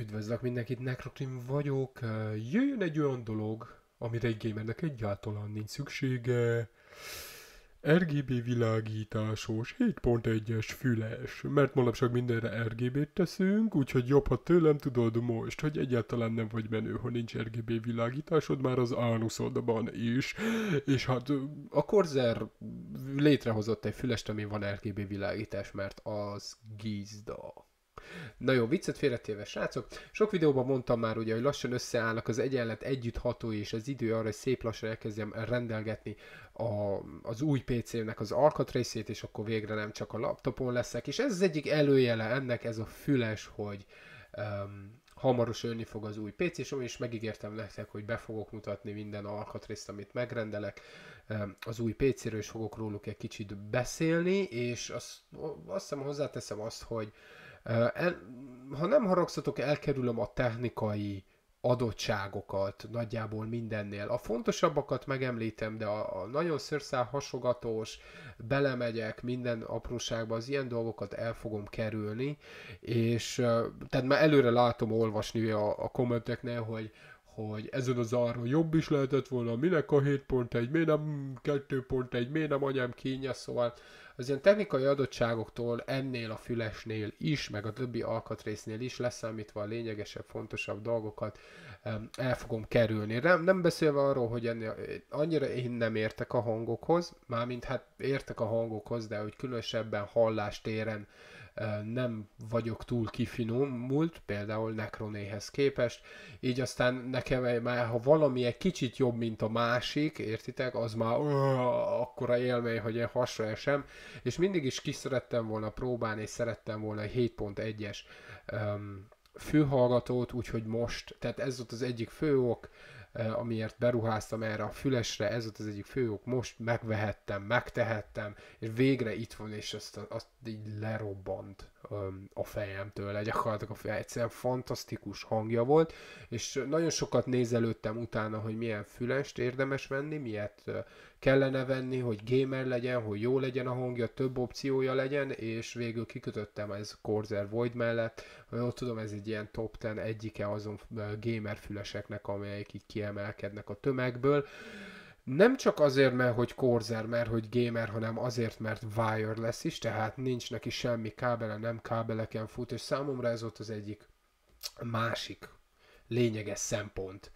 Üdvözlök mindenkit, Necrocrim vagyok. Jöjjön egy olyan dolog, amire egy gamernek egyáltalán nincs szüksége. RGB világításos, 7.1-es füles, mert manapság mindenre RGB-t teszünk, úgyhogy jobb, ha tőlem tudod most, hogy egyáltalán nem vagy menő, ha nincs RGB világításod, már az ánuszodban is. És hát a Corsair létrehozott egy fülest, ami van RGB világítás, mert az gizda. Na jó, viccet félretéve, srácok. Sok videóban mondtam már, ugye, hogy lassan összeállnak az egyenlet együttható és az idő arra, hogy szép lassan elkezdjem rendelgetni a, az új PC-nek az alkatrészét, és akkor végre nem csak a laptopon leszek. És ez az egyik előjele ennek, ez a füles, hogy um, hamarosan jönni fog az új pc és és megígértem nektek, hogy be fogok mutatni minden alkatrészt, amit megrendelek az új PC-ről, és fogok róluk egy kicsit beszélni, és azt, azt hiszem hozzáteszem azt, hogy ha nem haragszatok, elkerülöm a technikai adottságokat nagyjából mindennél. A fontosabbakat megemlítem, de a, nagyon szörszál hasogatós, belemegyek minden apróságba, az ilyen dolgokat el fogom kerülni, és tehát már előre látom olvasni a, a kommenteknél, hogy hogy ezen az áron jobb is lehetett volna, minek a egy, miért nem pont egy, miért nem anyám kényes, szóval az ilyen technikai adottságoktól ennél a fülesnél is, meg a többi alkatrésznél is leszámítva a lényegesebb, fontosabb dolgokat el fogom kerülni. Nem, nem beszélve arról, hogy ennél, annyira én nem értek a hangokhoz, mármint hát értek a hangokhoz, de hogy különösebben hallástéren téren nem vagyok túl kifinomult, például Necronéhez képest, így aztán nekem már, ha valami egy kicsit jobb, mint a másik, értitek, az már uh, akkora élmény, hogy én hasra esem, és mindig is kiszerettem volna próbálni, és szerettem volna 7.1-es um, fülhallgatót, úgyhogy most, tehát ez volt az egyik fő ok, amiért beruháztam erre a fülesre, ez volt az egyik fő ok, most megvehettem, megtehettem, és végre itt van, és azt, azt így lerobbant a fejemtől le, gyakorlatilag a fejem, egyszerűen fantasztikus hangja volt, és nagyon sokat nézelődtem utána, hogy milyen fülest érdemes venni, miért kellene venni, hogy gamer legyen, hogy jó legyen a hangja, több opciója legyen, és végül kikötöttem ez Corsair Void mellett, ott tudom, ez egy ilyen top 10 egyike azon gamer füleseknek, amelyek így kiemelkednek a tömegből, nem csak azért, mert hogy korzer, mert hogy gamer, hanem azért, mert wireless is, tehát nincs neki semmi kábele, nem kábeleken fut, és számomra ez volt az egyik másik lényeges szempont,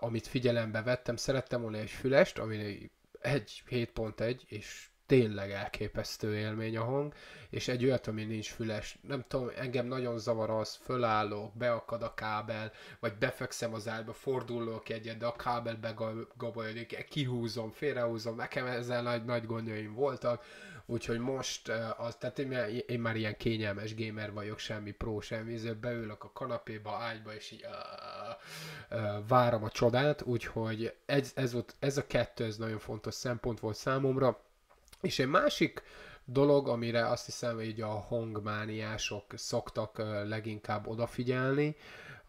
amit figyelembe vettem. Szerettem volna egy fülest, ami egy 7.1, és tényleg elképesztő élmény a hang, és egy olyat, ami nincs füles. Nem tudom, engem nagyon zavar az, fölállok, beakad a kábel, vagy befekszem az ágyba, fordulok egyet, de a kábel begabolyodik, kihúzom, félrehúzom, nekem ezzel nagy, nagy gondjaim voltak, úgyhogy most, az, tehát én, én már ilyen kényelmes gamer vagyok, semmi pró, semmi iző, beülök a kanapéba, ágyba, és így uh, uh, várom a csodát, úgyhogy ez, ez, volt, ez a kettő, ez nagyon fontos szempont volt számomra, és egy másik dolog, amire azt hiszem, hogy a hangmániások szoktak leginkább odafigyelni,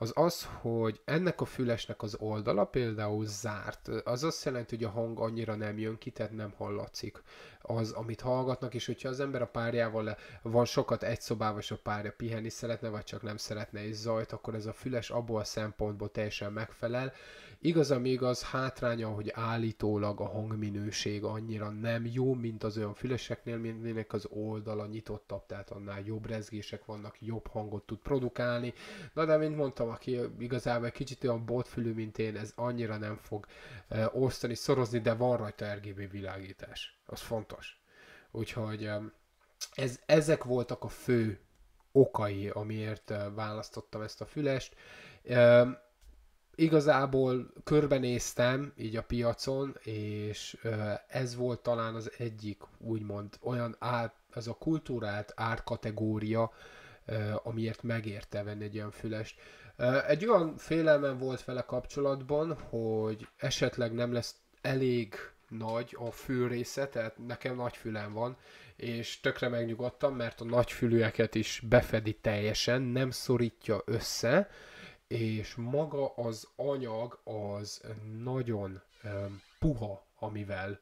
az az, hogy ennek a fülesnek az oldala például zárt. Az azt jelenti, hogy a hang annyira nem jön ki, tehát nem hallatszik az, amit hallgatnak, és hogyha az ember a párjával van sokat egy szobában, és a párja pihenni szeretne, vagy csak nem szeretne egy zajt, akkor ez a füles abból a szempontból teljesen megfelel, Igaz, még az hátránya, hogy állítólag a hangminőség annyira nem jó, mint az olyan füleseknél, minek az oldala nyitottabb, tehát annál jobb rezgések vannak, jobb hangot tud produkálni. Na de, mint mondtam, aki igazából egy kicsit olyan botfülű, mint én, ez annyira nem fog uh, osztani, szorozni, de van rajta RGB világítás. Az fontos. Úgyhogy ez, ezek voltak a fő okai, amiért eh, választottam ezt a fülest igazából körbenéztem így a piacon, és ez volt talán az egyik úgymond olyan ár, az a kultúrált árkategória, amiért megérte venni egy olyan fülest. Egy olyan félelmem volt vele kapcsolatban, hogy esetleg nem lesz elég nagy a fülrésze, tehát nekem nagy fülem van, és tökre megnyugodtam, mert a nagy fülűeket is befedi teljesen, nem szorítja össze, és maga az anyag az nagyon um, puha, amivel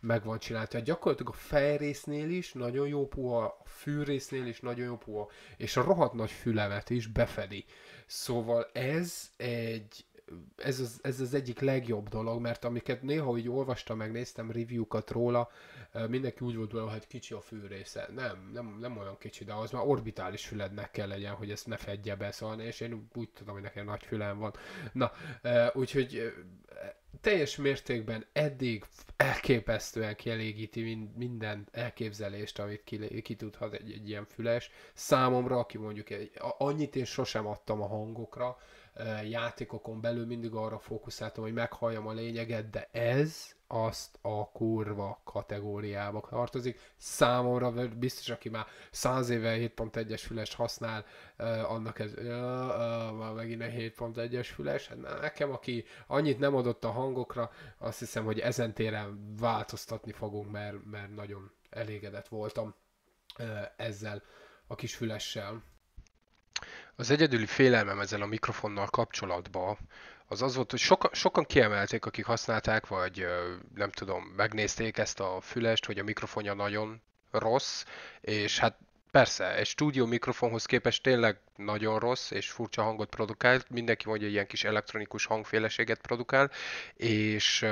meg van csinálva. Tehát gyakorlatilag a fejrésznél is nagyon jó puha, a fűrésznél is nagyon jó puha, és a rohadt nagy fülemet is befedi. Szóval ez egy ez az, ez az egyik legjobb dolog, mert amiket néha úgy olvastam, meg néztem review-kat róla, mindenki úgy volt vele, hogy hát kicsi a fűrésze. Nem, nem, nem olyan kicsi, de az már orbitális fülednek kell legyen, hogy ezt ne fedje be, szóval, és én úgy tudom, hogy nekem nagy fülem van. Na, úgyhogy teljes mértékben eddig elképesztően kielégíti minden elképzelést, amit ki, ki tudhat egy, egy ilyen füles. Számomra, aki mondjuk egy, annyit én sosem adtam a hangokra, játékokon belül mindig arra fókuszáltam, hogy meghalljam a lényeget, de ez azt a kurva kategóriába tartozik. Számomra biztos, aki már 100 éve 7.1-es füles használ, annak ez ja, eh, már megint a 7.1-es füles. Hát nekem, aki annyit nem adott a hangokra, azt hiszem, hogy ezen téren változtatni fogunk, mert, mert nagyon elégedett voltam ezzel a kis fülessel. Az egyedüli félelmem ezzel a mikrofonnal kapcsolatban az az volt, hogy soka, sokan kiemelték, akik használták, vagy nem tudom, megnézték ezt a fülest, hogy a mikrofonja nagyon rossz, és hát Persze, egy stúdió mikrofonhoz képest tényleg nagyon rossz és furcsa hangot produkál, mindenki mondja, hogy ilyen kis elektronikus hangféleséget produkál, és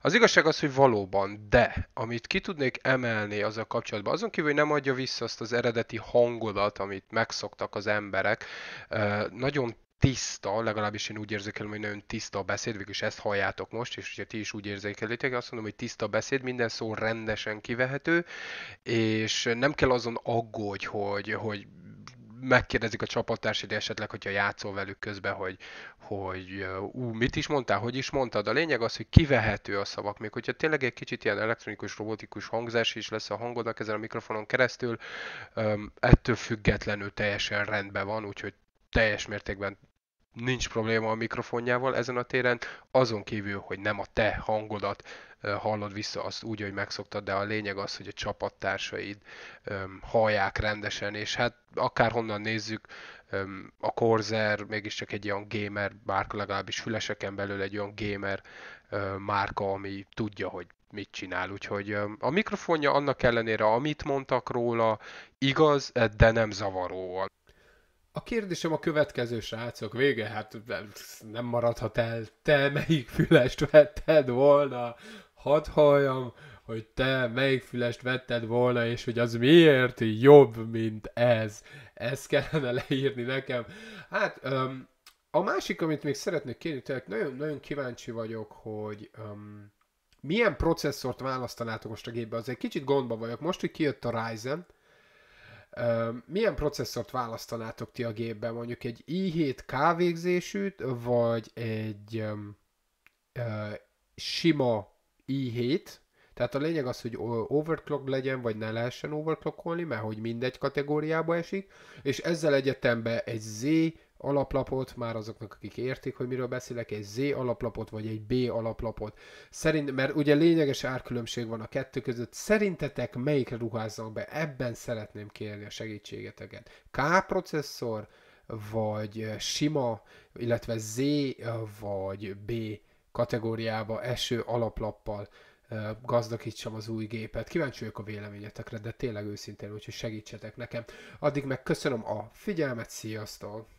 az igazság az, hogy valóban, de amit ki tudnék emelni a kapcsolatban, azon kívül, hogy nem adja vissza azt az eredeti hangodat, amit megszoktak az emberek, nagyon tiszta, legalábbis én úgy érzékelem, hogy nagyon tiszta a beszéd, végül is ezt halljátok most, és ugye ti is úgy érzékelitek, azt mondom, hogy tiszta a beszéd, minden szó rendesen kivehető, és nem kell azon aggódj, hogy, hogy megkérdezik a csapattársaid esetleg, hogyha játszol velük közben, hogy, hogy ú, mit is mondtál, hogy is mondtad. A lényeg az, hogy kivehető a szavak, még hogyha tényleg egy kicsit ilyen elektronikus, robotikus hangzás is lesz a hangodnak ezen a mikrofonon keresztül, ettől függetlenül teljesen rendben van, úgyhogy teljes mértékben nincs probléma a mikrofonjával ezen a téren, azon kívül, hogy nem a te hangodat hallod vissza azt úgy, hogy megszoktad, de a lényeg az, hogy a csapattársaid hallják rendesen, és hát akárhonnan nézzük, a Corsair mégiscsak egy olyan gamer márka, legalábbis füleseken belül egy olyan gamer márka, ami tudja, hogy mit csinál. Úgyhogy a mikrofonja annak ellenére, amit mondtak róla, igaz, de nem zavaró. A kérdésem a következő srácok vége, hát nem maradhat el, te melyik fülest vetted volna, hadd halljam, hogy te melyik fülest vetted volna, és hogy az miért jobb, mint ez. Ezt kellene leírni nekem. Hát, öm, a másik, amit még szeretnék kérni, tehát nagyon-nagyon kíváncsi vagyok, hogy öm, milyen processzort választanátok most a gépbe. Azért kicsit gondba vagyok. Most, hogy kijött a Ryzen, milyen processzort választanátok ti a gépben? Mondjuk egy i7 K végzésűt, vagy egy um, uh, sima i7, tehát a lényeg az, hogy overclock legyen, vagy ne lehessen overclockolni, mert hogy mindegy kategóriába esik, és ezzel egyetembe egy Z alaplapot, már azoknak, akik értik, hogy miről beszélek, egy Z alaplapot, vagy egy B alaplapot. Szerint, mert ugye lényeges árkülönbség van a kettő között. Szerintetek melyikre ruházzak be? Ebben szeretném kérni a segítségeteket. K processzor, vagy sima, illetve Z, vagy B kategóriába eső alaplappal gazdagítsam az új gépet. Kíváncsi vagyok a véleményetekre, de tényleg őszintén, úgyhogy segítsetek nekem. Addig meg köszönöm a figyelmet, sziasztok!